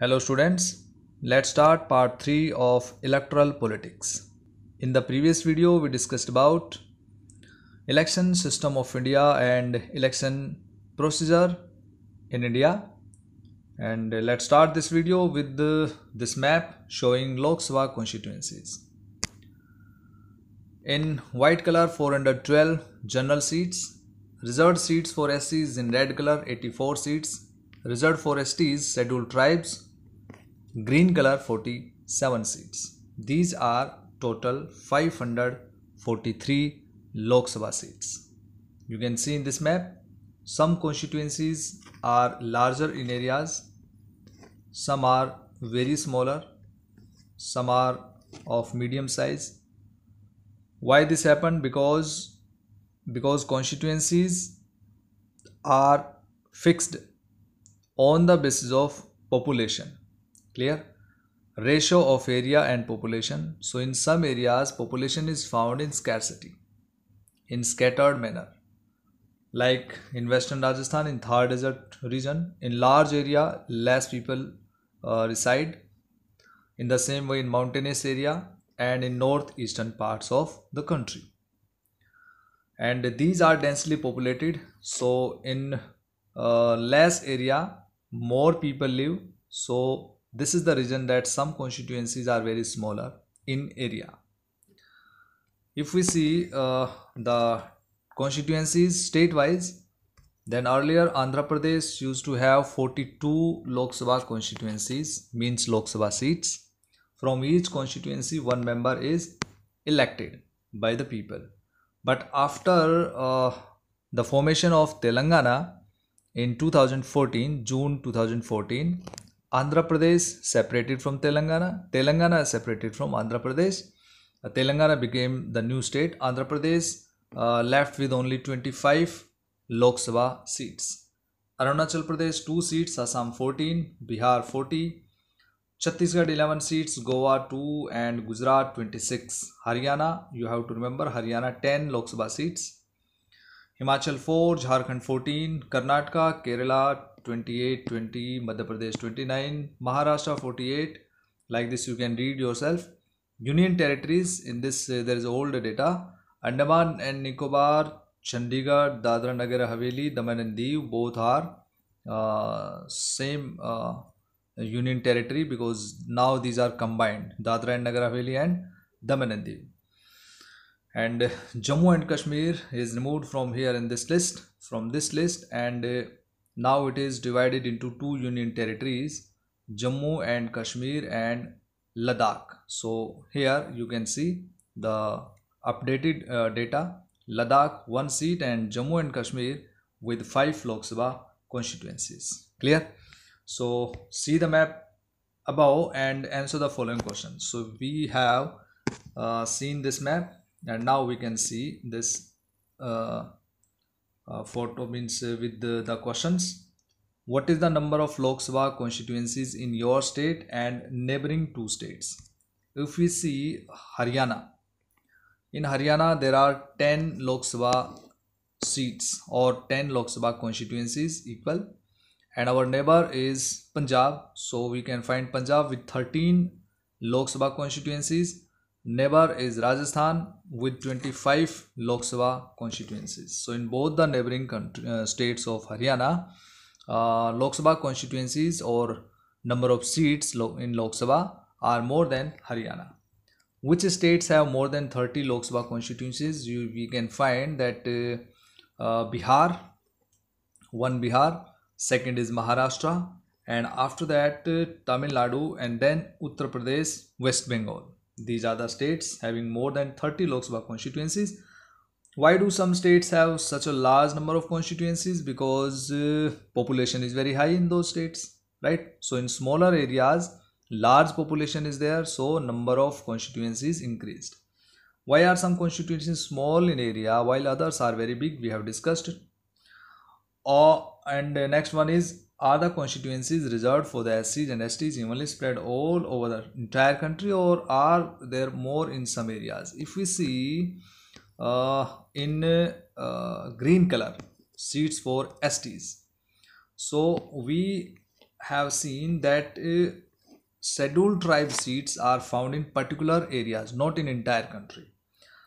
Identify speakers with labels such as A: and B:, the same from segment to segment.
A: Hello students, let's start part 3 of electoral politics. In the previous video we discussed about election system of India and election procedure in India and let's start this video with the, this map showing Lok Sabha constituencies. In white color 412 general seats, reserved seats for SCs in red color 84 seats, reserved for STs scheduled tribes green color 47 seats. These are total 543 Lok Sabha seats. You can see in this map some constituencies are larger in areas, some are very smaller, some are of medium size. Why this happened? Because because constituencies are fixed on the basis of population clear ratio of area and population so in some areas population is found in scarcity in scattered manner like in western rajasthan in thar desert region in large area less people uh, reside in the same way in mountainous area and in northeastern parts of the country and these are densely populated so in uh, less area more people live so this is the reason that some constituencies are very smaller in area. If we see uh, the constituencies state wise, then earlier Andhra Pradesh used to have 42 Lok Sabha constituencies, means Lok Sabha seats. From each constituency, one member is elected by the people. But after uh, the formation of Telangana in 2014, June 2014, Andhra Pradesh separated from Telangana Telangana separated from Andhra Pradesh Telangana became the new state Andhra Pradesh left with only twenty five Lok Sabha seats Arunachal Pradesh two seats Assam fourteen Bihar forty Chhattisgarh eleven seats Goa two and Gujarat twenty six Haryana you have to remember Haryana ten Lok Sabha seats Himachal four Jharkhand fourteen Karnataka Kerala 28 20 madhya pradesh 29 maharashtra 48 like this you can read yourself union territories in this uh, there is old data andaman and nicobar chandigarh dadra nagar haveli daman and diu both are uh, same uh, union territory because now these are combined dadra and nagar haveli and daman and diu and jammu and kashmir is removed from here in this list from this list and uh, now it is divided into two union territories, Jammu and Kashmir and Ladakh. So here you can see the updated uh, data, Ladakh one seat and Jammu and Kashmir with five Lok Sabha constituencies. Clear? So see the map above and answer the following question. So we have uh, seen this map and now we can see this uh, uh, photo means uh, with the, the questions what is the number of Lok Sabha constituencies in your state and neighboring two states if we see Haryana in Haryana there are 10 Lok Sabha seats or 10 Lok Sabha constituencies equal and our neighbor is Punjab so we can find Punjab with 13 Lok Sabha constituencies neighbor is Rajasthan with 25 Lok Sabha constituencies. So in both the neighboring country, uh, states of Haryana, uh, Lok Sabha constituencies or number of seats in Lok Sabha are more than Haryana. Which states have more than 30 Lok Sabha constituencies? You, we can find that uh, uh, Bihar, one Bihar, second is Maharashtra, and after that, uh, Tamil Nadu, and then Uttar Pradesh, West Bengal. These are the states having more than 30 Lok Sabha constituencies. Why do some states have such a large number of constituencies? Because uh, population is very high in those states, right? So in smaller areas, large population is there, so number of constituencies increased. Why are some constituencies small in area while others are very big? We have discussed Uh, and uh, next one is other constituencies reserved for the SCs and STs evenly spread all over the entire country or are there more in some areas? If we see uh, in uh, green color seats for STs. So we have seen that uh, scheduled tribe seats are found in particular areas, not in entire country.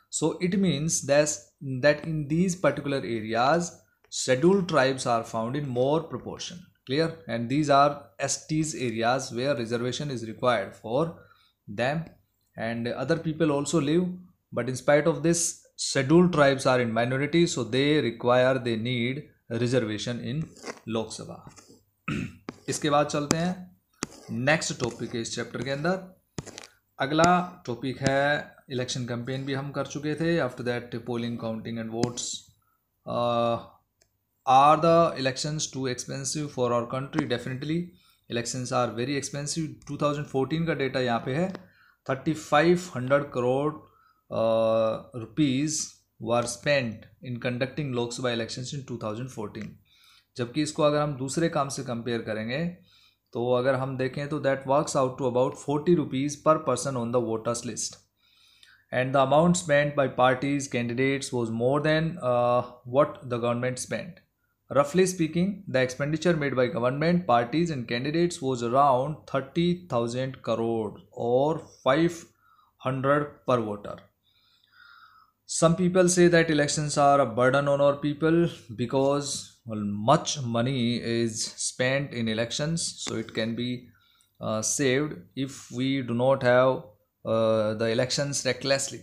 A: So it means that that in these particular areas, scheduled tribes are found in more proportion clear and these are ST's areas where reservation is required for them and other people also live but in spite of this scheduled tribes are in minority so they require they need reservation in Lok Sabha इसके बाद चलते हैं next topic है इस chapter के अंदर अगला topic है इलेक्शन कैंपेन भी हम कर चुके थे after that polling counting and votes are the election too expensive for our country definitely elections are very expensive two thousand fourteen का डेटा यहाँ पे है thirty five hundred crore rupees were spent in conducting Lok Sabha election in two thousand fourteen जबकि इसको अगर हम दूसरे काम से कंपेयर करेंगे तो अगर हम देखें तो that works out to about forty rupees per person on the voters list and the amount spend by parties candidates was more than what the government spend Roughly speaking, the expenditure made by government, parties and candidates was around 30,000 crore or 500 per voter. Some people say that elections are a burden on our people because well, much money is spent in elections, so it can be uh, saved if we do not have uh, the elections recklessly.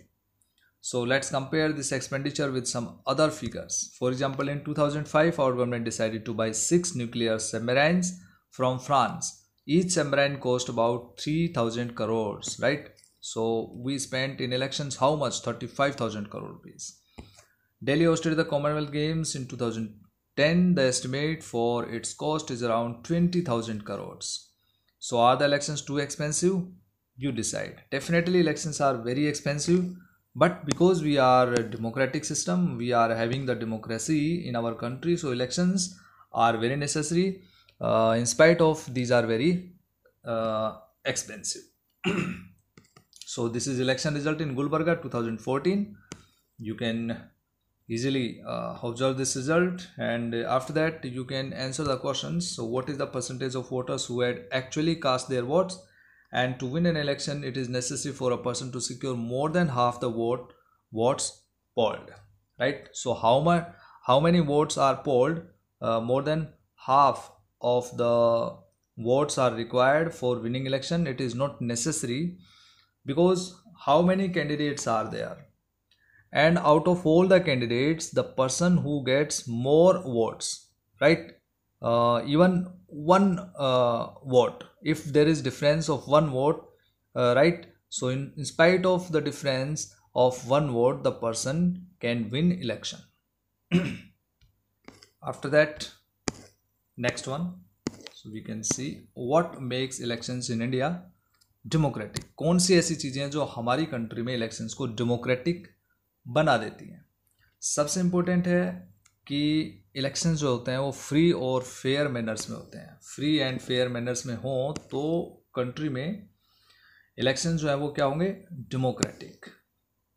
A: So let's compare this expenditure with some other figures. For example, in 2005, our government decided to buy six nuclear submarines from France. Each submarine cost about 3000 crores, right? So we spent in elections how much? 35,000 crore rupees. Delhi hosted the Commonwealth Games in 2010. The estimate for its cost is around 20,000 crores. So are the elections too expensive? You decide. Definitely elections are very expensive but because we are a democratic system we are having the democracy in our country so elections are very necessary uh, in spite of these are very uh, expensive so this is election result in gulbarga 2014 you can easily uh, observe this result and after that you can answer the questions so what is the percentage of voters who had actually cast their votes and to win an election it is necessary for a person to secure more than half the vote votes polled right so how much how many votes are polled uh, more than half of the votes are required for winning election it is not necessary because how many candidates are there and out of all the candidates the person who gets more votes right uh, even one uh, vote if there is difference of one vote uh, right so in, in spite of the difference of one vote the person can win election after that next one so we can see what makes elections in india democratic कौन सी ऐसी चीज़ें हैं जो हमारी country में elections को democratic बना देती हैं सबसे इम्पोर्टेंट है कि इलेक्शन जो होते हैं वो फ्री और फेयर मैनर्स में होते हैं फ्री एंड फेयर मैनर्स में हों तो कंट्री में इलेक्शन जो है वो क्या होंगे डेमोक्रेटिक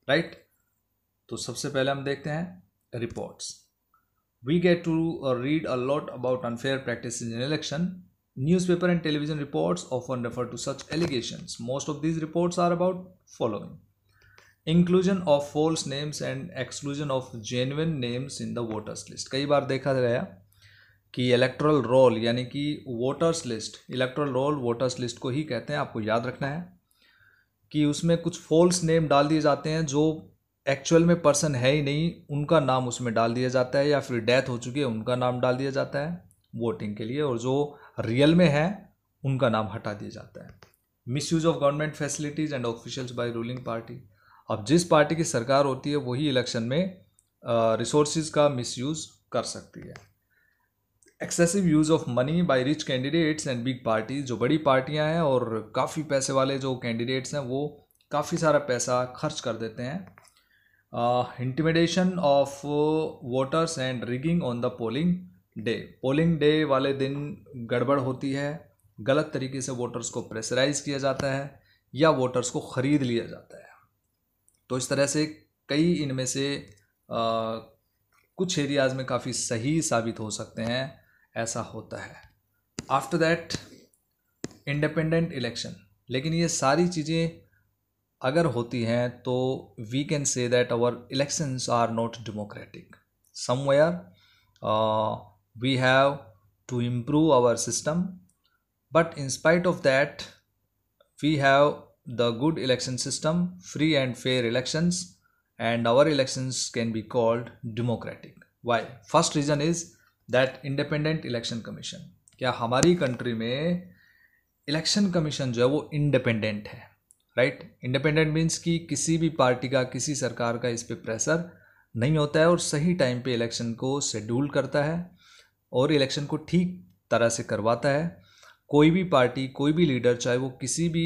A: राइट तो सबसे पहले हम देखते हैं reports we get to read a lot about unfair practice in election and television television of often refer to such allegation most of these reports are about following inclusion of false names and exclusion of genuine names in the voters list कई बार देखा गया कि electoral roll यानी कि voters list electoral roll voters list को ही कहते हैं आपको याद रखना है कि उसमें कुछ फॉल्स नेम डाल दिए जाते हैं जो एक्चुअल में पर्सन है ही नहीं उनका नाम उसमें डाल दिया जाता है या फिर डेथ हो चुकी है उनका नाम डाल दिया जाता है वोटिंग के लिए और जो रियल में है उनका नाम हटा दिया जाता है misuse of government facilities and officials by ruling party अब जिस पार्टी की सरकार होती है वही इलेक्शन में रिसोर्स का मिसयूज़ कर सकती है excessive use of money by rich candidates and big parties जो बड़ी पार्टियां हैं और काफ़ी पैसे वाले जो कैंडिडेट्स हैं वो काफ़ी सारा पैसा खर्च कर देते हैं intimidation of voters and rigging on the polling day polling day वाले दिन गड़बड़ होती है गलत तरीके से वोटर्स को प्रेशराइज किया जाता है या वोटर्स को ख़रीद लिया जाता है तो इस तरह से कई इनमें से आ, कुछ एरियाज़ में काफ़ी सही साबित हो सकते हैं ऐसा होता है आफ्टर दैट इंडिपेंडेंट इलेक्शन लेकिन ये सारी चीज़ें अगर होती हैं तो we can say that our elections are not democratic somewhere we have to improve our system but in spite of that we have the good election system free and fair elections and our elections can be called democratic why first reason is that independent election commission क्या हमारी country में election commission जो है वो independent है right independent means कि किसी भी पार्टी का किसी सरकार का इस पर प्रेशर नहीं होता है और सही टाइम पे इलेक्शन को शेड्यूल करता है और इलेक्शन को ठीक तरह से करवाता है कोई भी पार्टी कोई भी लीडर चाहे वो किसी भी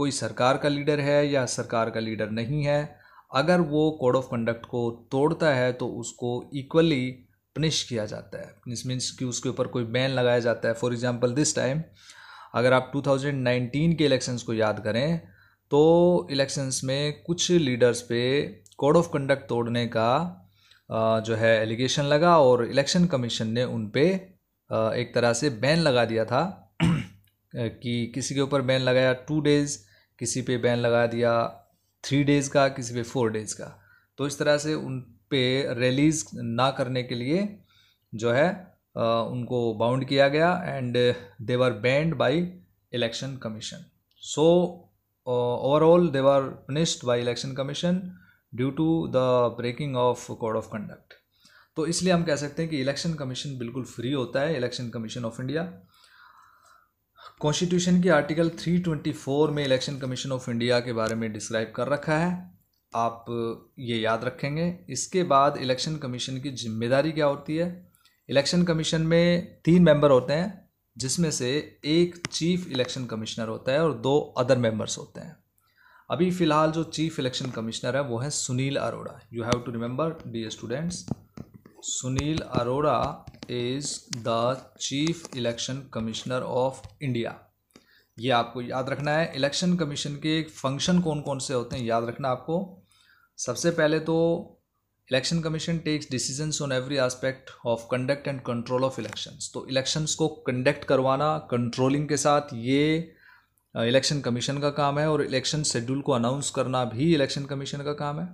A: कोई सरकार का लीडर है या सरकार का लीडर नहीं है अगर वो कोड ऑफ कंडक्ट को तोड़ता है तो उसको इक्वली पनिश किया जाता है दिस मीन्स कि उसके ऊपर कोई बैन लगाया जाता है फॉर एग्जांपल दिस टाइम अगर आप 2019 के इलेक्शंस को याद करें तो इलेक्शंस में कुछ लीडर्स पे कोड ऑफ कंडक्ट तोड़ने का जो है एलिगेशन लगा और इलेक्शन कमीशन ने उन पर एक तरह से बैन लगा दिया था कि किसी के ऊपर बैन लगाया टू डेज़ किसी पे बैन लगा दिया थ्री डेज़ का किसी पे फोर डेज़ का तो इस तरह से उन पे रैलीज ना करने के लिए जो है उनको बाउंड किया गया and they were banned by election commission so overall they were punished by election commission due to the breaking of code of conduct तो इसलिए हम कह सकते हैं कि इलेक्शन कमीशन बिल्कुल फ्री होता है election commission of India constitution की आर्टिकल 324 में इलेक्शन कमीशन ऑफ इंडिया के बारे में डिस्क्राइब कर रखा है आप ये याद रखेंगे इसके बाद इलेक्शन कमीशन की जिम्मेदारी क्या होती है इलेक्शन कमीशन में तीन मेंबर होते हैं जिसमें से एक चीफ इलेक्शन कमिश्नर होता है और दो अदर मेंबर्स होते हैं अभी फ़िलहाल जो चीफ इलेक्शन कमिश्नर है वो है Sunil Arora you have to remember the students Sunil Arora is the chief election commissioner of India ये आपको याद रखना है इलेक्शन कमीशन के फंक्शन कौन कौन से होते हैं याद रखना आपको सबसे पहले तो election commission takes decisions on every aspect of conduct and control of elections तो इलेक्शंस को कंडक्ट करवाना कंट्रोलिंग के साथ ये इलेक्शन कमीशन का काम है और इलेक्शन शेड्यूल को अनाउंस करना भी इलेक्शन कमीशन का काम है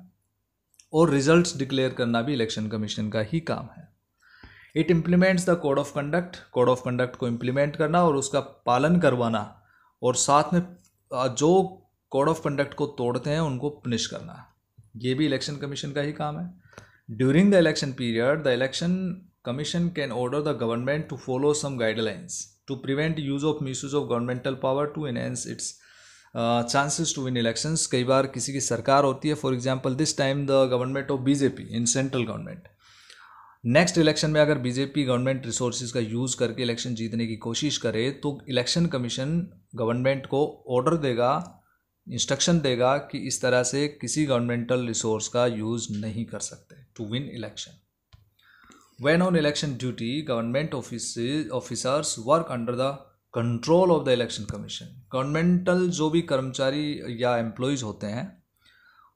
A: और रिजल्ट्स डिक्लेयर करना भी इलेक्शन कमीशन का ही काम है it implements the code of conduct code of conduct को इम्प्लीमेंट करना और उसका पालन करवाना और साथ में जो कोड ऑफ कंडक्ट को तोड़ते हैं उनको पनिश करना ये भी इलेक्शन कमीशन का ही काम है during the election period the election commission can order the government to follow some guidelines to prevent use of misuse of governmental power to enhance its chances to win elections कई बार किसी की सरकार होती है for example this time the government of BJP in central government next election में अगर BJP government resources का यूज़ करके इलेक्शन जीतने की कोशिश करे तो इलेक्शन कमीशन गवर्नमेंट को ऑर्डर देगा इंस्ट्रक्शन देगा कि इस तरह से किसी गवर्नमेंटल रिसोर्स का यूज़ नहीं कर सकते to win election when on election duty government office officers work under the control of the election commission governmental जो भी कर्मचारी या एम्प्लॉयज़ होते हैं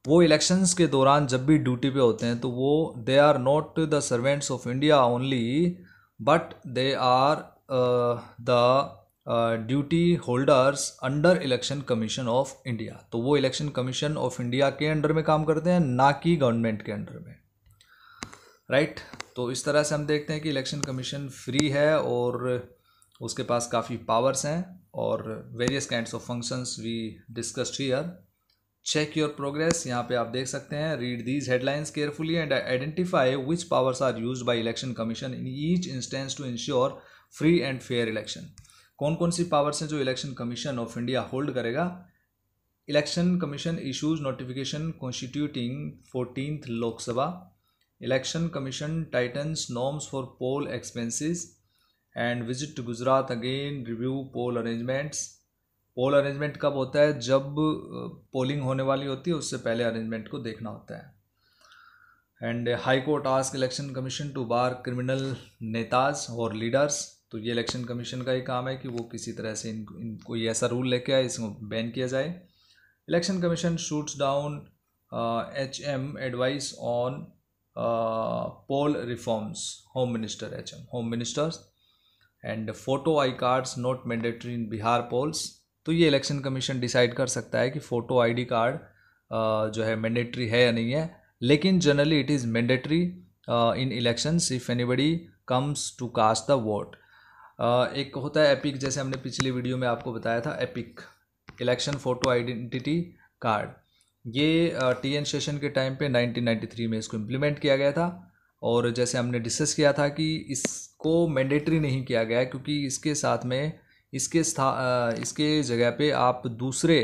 A: वो इलेक्शंस के दौरान जब भी ड्यूटी पे होते हैं तो वो they are not the servants of India only but they are the duty holders under election commission of India तो वो इलेक्शन कमीशन ऑफ इंडिया के अंडर में काम करते हैं ना कि गवर्नमेंट के अंडर में राइट right? तो इस तरह से हम देखते हैं कि इलेक्शन कमीशन फ्री है और उसके पास काफ़ी पावर्स हैं और various kinds of functions we discussed here check your progress यहाँ पे आप देख सकते हैं read these headlines carefully and identify which powers are used by election commission in each instance to ensure free and fair election कौन कौन सी powers हैं जो election commission of India hold करेगा election commission issues notification constituting fourteenth Lok Sabha election commission tightens norms for poll expenses and visit to Gujarat again review poll arrangements poll arrangement कब होता है जब पोलिंग होने वाली होती है उससे पहले अरेंजमेंट को देखना होता है and high court ask election commission to bar criminal netas और लीडर्स तो ये इलेक्शन कमीशन का ही काम है कि वो किसी तरह से इन इनको ऐसा रूल लेके आए इसको बैन किया जाए election commission shoots down H M advice on poll reforms home minister H M home ministers and photo I cards not mandatory in Bihar polls तो ये इलेक्शन कमीशन डिसाइड कर सकता है कि फ़ोटो आईडी कार्ड जो है मैंडेटरी है या नहीं है लेकिन generally it is mandatory in elections if anybody comes to cast the vote एक होता है एपिक जैसे हमने पिछली वीडियो में आपको बताया था EPIC election photo identity card ये टी एन सेशन के टाइम पे 1993 में इसको इम्प्लीमेंट किया गया था और जैसे हमने डिस्कस किया था कि इसको मैंडेटरी नहीं किया गया क्योंकि इसके साथ में इसके स्था इसके जगह पे आप दूसरे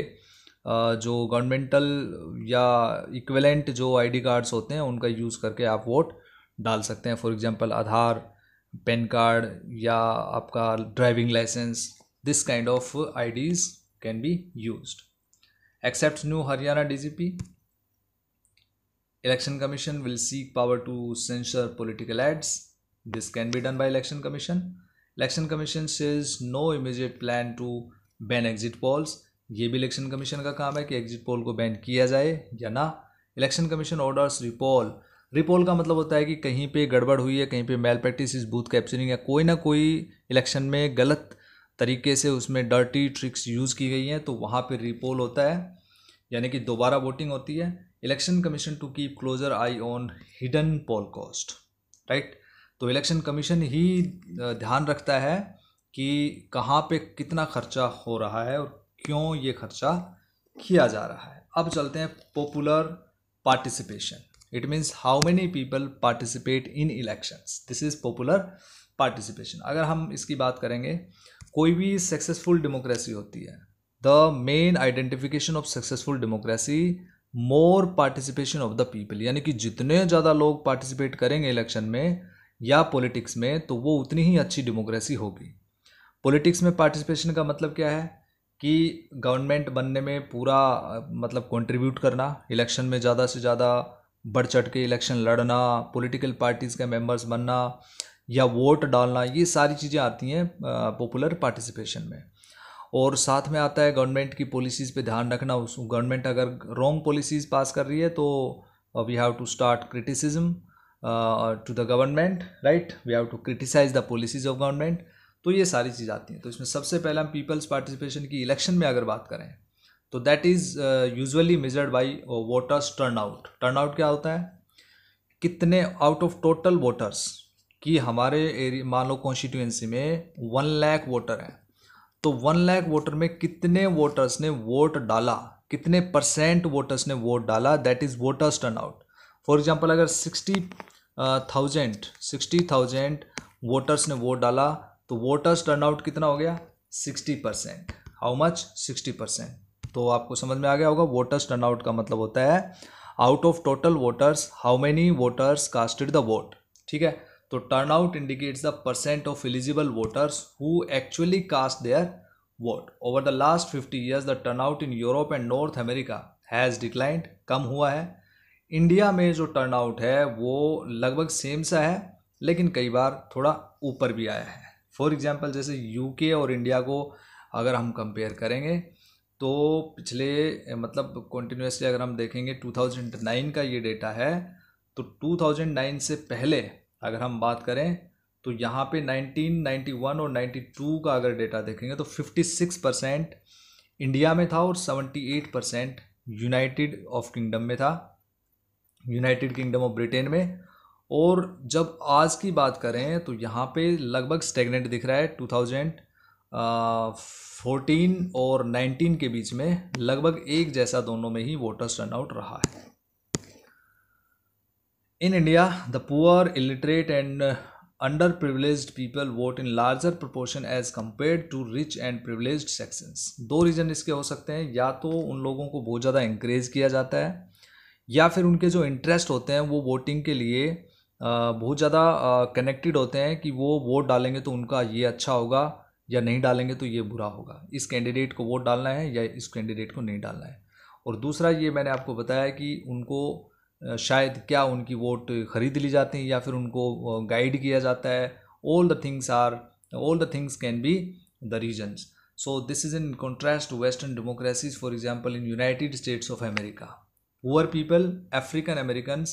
A: जो गवर्नमेंटल या इक्वलेंट जो आईडी कार्ड्स होते हैं उनका यूज़ करके आप वोट डाल सकते हैं for example Aadhaar PAN card या आपका driving licence this kind of IDs can be used except new Haryana DGP election commission will seek power to censor political ads this can be done by election commission election commission says no immediate plan to ban exit polls ये भी election commission का काम है कि exit poll को ban किया जाए या ना election commission orders repoll repoll का मतलब होता है कि कहीं पे गड़बड़ हुई है कहीं पे मेल प्रैक्टिस बूथ कैप्चरिंग या कोई ना कोई इलेक्शन में गलत तरीके से उसमें डर्टी ट्रिक्स यूज़ की गई हैं तो वहाँ पे रिपोल होता है यानी कि दोबारा वोटिंग होती है election commission to keep closer eye on hidden poll cost right तो इलेक्शन कमीशन ही ध्यान रखता है कि कहाँ पे कितना खर्चा हो रहा है और क्यों ये खर्चा किया जा रहा है अब चलते हैं popular participation it means how many people participate in elections this is popular participation अगर हम इसकी बात करेंगे कोई भी सक्सेसफुल डेमोक्रेसी होती है the main identification of successful democracy more participation of the people यानी कि जितने ज़्यादा लोग पार्टिसिपेट करेंगे इलेक्शन में या पॉलिटिक्स में तो वो उतनी ही अच्छी डेमोक्रेसी होगी पॉलिटिक्स में पार्टिसिपेशन का मतलब क्या है कि गवर्नमेंट बनने में पूरा मतलब कंट्रीब्यूट करना इलेक्शन में ज़्यादा से ज़्यादा बढ़ चढ़ के इलेक्शन लड़ना पॉलिटिकल पार्टीज़ के मेंबर्स बनना या वोट डालना ये सारी चीज़ें आती हैं पॉपुलर पार्टिसिपेशन में और साथ में आता है गवर्नमेंट की पॉलिसीज़ पे ध्यान रखना उस गवर्नमेंट अगर रॉन्ग पॉलिसीज़ पास कर रही है तो we have to start criticism uh, the government right we have to criticize the policies of government तो ये सारी चीज़ आती हैं तो इसमें सबसे पहले हम पीपल्स पार्टिसिपेशन की इलेक्शन में अगर बात करें तो that is usually measured by voters turn out turn out क्या होता है कितने आउट ऑफ टोटल वोटर्स कि हमारे एरिया मान लो कॉन्स्टिट्यूंसी में वन लाख वोटर हैं तो वन लाख वोटर में कितने वोटर्स ने वोट डाला कितने परसेंट वोटर्स ने वोट डाला that is voters turn out for example अगर sixty thousand sixty thousand voters ने वोट डाला तो वोटर्स टर्नआउट कितना हो गया sixty percent how much sixty percent तो आपको समझ में आ गया होगा वोटर्स टर्नआउट का मतलब होता है out of total voters how many voters casted the vote ठीक है तो turnout indicates the percent of eligible voters who actually cast their vote over the last fifty years the turnout in Europe and North America has declined कम हुआ है India में जो turnout है वो लगभग सेम सा है लेकिन कई बार थोड़ा ऊपर भी आया है फॉर एग्ज़ाम्पल जैसे यूके और इंडिया को अगर हम कंपेयर करेंगे तो पिछले मतलब कंटिन्यूसली अगर हम देखेंगे 2009 का ये डेटा है तो 2009 से पहले अगर हम बात करें तो यहाँ पे 1991 और 92 का अगर डेटा देखेंगे तो 56 परसेंट इंडिया में था और 78 परसेंट यूनाइटेड ऑफ किंगडम में था यूनाइटेड किंगडम ऑफ ब्रिटेन में और जब आज की बात करें तो यहाँ पे लगभग स्टेगनेंट दिख रहा है टू थाउजेंड फोर्टीन और नाइनटीन के बीच में लगभग एक जैसा दोनों में ही वोटर्स टर्नआउट रहा है in India the poor illiterate and under privileged people vote in larger proportion as compare to rich and privileged sections दो रीज़न इसके हो सकते हैं या तो उन लोगों को बहुत ज़्यादा इंक्रेज किया जाता है या फिर उनके जो इंटरेस्ट होते हैं वो वोटिंग के लिए बहुत ज़्यादा कनेक्टेड होते हैं कि वो वोट डालेंगे तो उनका ये अच्छा होगा या नहीं डालेंगे तो ये बुरा होगा इस कैंडिडेट को वोट डालना है या इस कैंडिडेट को नहीं डालना है और दूसरा ये मैंने आपको बताया कि उनको शायद क्या उनकी वोट खरीद ली जाती हैं या फिर उनको गाइड किया जाता है all the things are all the things can be the reasons so this is in contrast to western democracies for example in united states of America poor people African American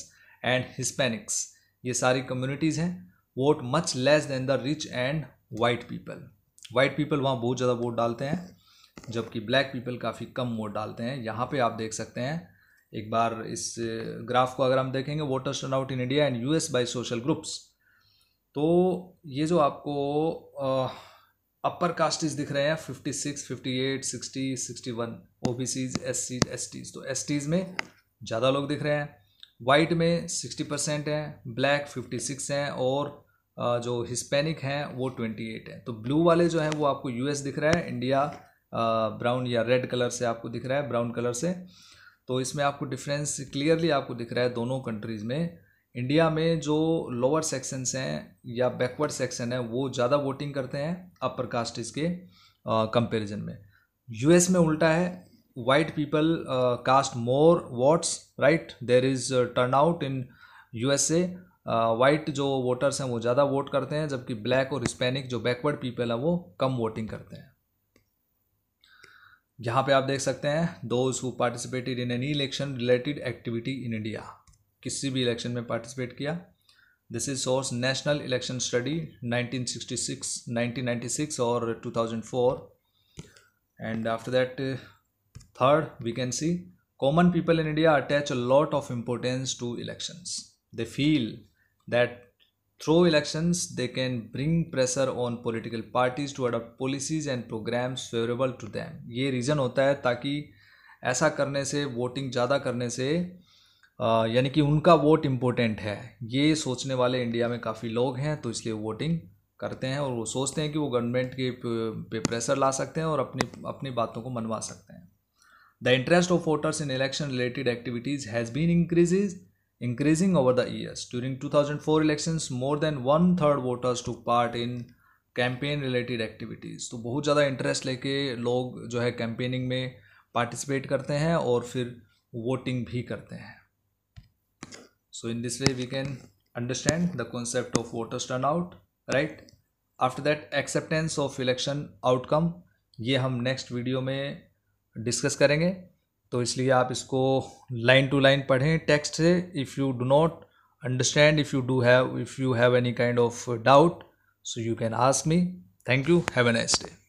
A: and Hispanics ये सारी communities हैं vote much less than the rich and white people white people वहाँ बहुत ज़्यादा vote डालते हैं जबकि black people काफ़ी कम वोट डालते हैं यहाँ पे आप देख सकते हैं एक बार इस ग्राफ को अगर हम देखेंगे voters turn out in India and US by social groups तो ये जो आपको अपर कास्टिज दिख रहे हैं fifty six fifty eight sixty sixty one O B Cs S S Ts तो एस टीज में ज़्यादा लोग दिख रहे हैं वाइट में सिक्सटी परसेंट हैं ब्लैक फिफ्टी सिक्स हैं और जो हिस्पैनिक हैं वो ट्वेंटी एट हैं तो ब्लू वाले जो हैं वो आपको यूएस दिख रहा है इंडिया ब्राउन या रेड कलर से आपको दिख रहा है ब्राउन कलर से तो इसमें आपको डिफरेंस क्लियरली आपको दिख रहा है दोनों कंट्रीज़ में इंडिया में जो लोअर सेक्शंस हैं या बैकवर्ड सेक्शन है वो ज़्यादा वोटिंग करते हैं अपर कास्ट के कंपैरिजन में यूएस में उल्टा है white people cast more more votes right there is turn out in U S A white जो वोटर्स हैं वो ज़्यादा वोट करते हैं जबकि ब्लैक और हिस्पैनिक जो बैकवर्ड पीपल हैं वो कम वोटिंग करते हैं यहाँ पे आप देख सकते हैं those who participated in any election related activity in India किसी भी इलेक्शन में पार्टिसिपेट किया this is source national election study 1966, 1996 और 2004 and after that third we can see common people in India attach a lot of importance to elections they feel that through elections they can bring pressure on political parties to adopt policies and programmes favourable to them ये reason होता है ताकि ऐसा करने से voting ज़्यादा करने से यानी कि उनका वोट इम्पोर्टेंट है ये सोचने वाले इंडिया में काफ़ी लोग हैं तो इसलिए वोटिंग करते हैं और वो सोचते हैं कि वो गवर्नमेंट के पे प्रेशर ला सकते हैं और अपनी अपनी बातों को मनवा सकते हैं The interest of voters in election related activities has been increases, increasing over the years. During 2004 elections, more than one third voters took part in campaign related activities तो बहुत ज़्यादा इंटरेस्ट लेके लोग जो है कैंपेनिंग में पार्टिसिपेट करते हैं और फिर वोटिंग भी करते हैं so in this way we can understand the concept of voters turn out right after that acceptance of election outcome ये हम नेक्स्ट वीडियो में डिस्कस करेंगे तो इसलिए आप इसको लाइन टू लाइन पढ़ें टेक्स्ट से if you do not understand if you do have if you have any kind of doubt so you can ask me thank you have a nice day